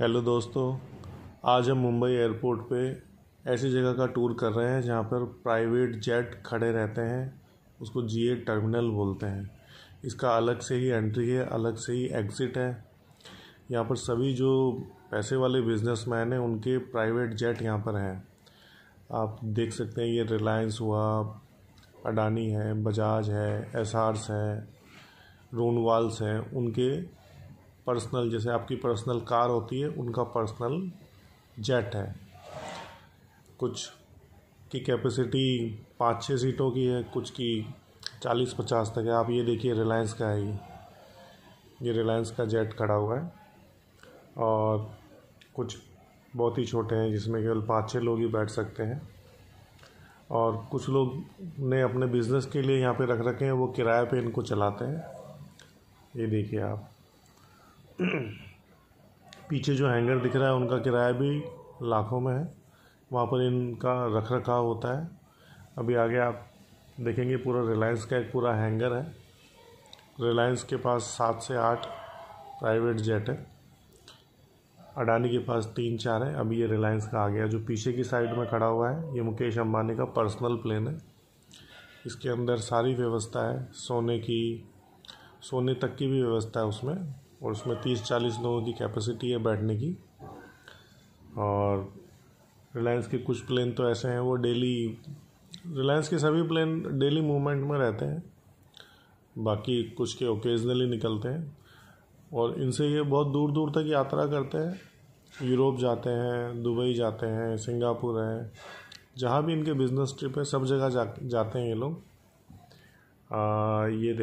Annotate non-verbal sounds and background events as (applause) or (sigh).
hello दोस्तों आज हम मुंबई एयरपोर्ट पे ऐसी जगह का टूर कर रहे हैं जहाँ पर प्राइवेट जेट खड़े रहते हैं उसको जी टर्मिनल बोलते हैं इसका अलग से ही एंट्री है अलग से ही एग्ज़िट है यहाँ पर सभी जो पैसे वाले बिजनेसमैन हैं उनके प्राइवेट जेट यहाँ पर हैं आप देख सकते हैं ये रिलायंस हुआ अडानी है बजाज है एस है रोनवाल्स हैं उनके पर्सनल जैसे आपकी पर्सनल कार होती है उनका पर्सनल जेट है कुछ की कैपेसिटी पाँच छः सीटों की है कुछ की चालीस पचास तक है आप ये देखिए रिलायंस का है ये ये रिलायंस का जेट खड़ा हुआ है और कुछ बहुत ही छोटे हैं जिसमें केवल पाँच छः लोग ही बैठ सकते हैं और कुछ लोग ने अपने बिज़नेस के लिए यहाँ पे रख रखे हैं वो किराए पे इनको चलाते हैं ये देखिए आप (clears throat) पीछे जो हैंगर दिख रहा है उनका किराया भी लाखों में है वहाँ पर इनका रख रखाव होता है अभी आगे आप देखेंगे पूरा रिलायंस का एक पूरा हैंगर है रिलायंस के पास सात से आठ प्राइवेट जेट है अडानी के पास तीन चार है अभी ये रिलायंस का आ गया जो पीछे की साइड में खड़ा हुआ है ये मुकेश अंबानी का पर्सनल प्लेन है इसके अंदर सारी व्यवस्था है सोने की सोने तक की भी व्यवस्था है उसमें और उसमें तीस चालीस लोगों की कैपेसिटी है बैठने की और रिलायंस के कुछ प्लेन तो ऐसे हैं वो डेली रिलायंस के सभी प्लेन डेली मूवमेंट में रहते हैं बाकी कुछ के ओकेजनली निकलते हैं और इनसे ये बहुत दूर दूर तक यात्रा करते हैं यूरोप जाते हैं दुबई जाते हैं सिंगापुर हैं जहाँ भी इनके बिज़नेस ट्रिप है सब जगह जा जाते हैं ये लोग ये देख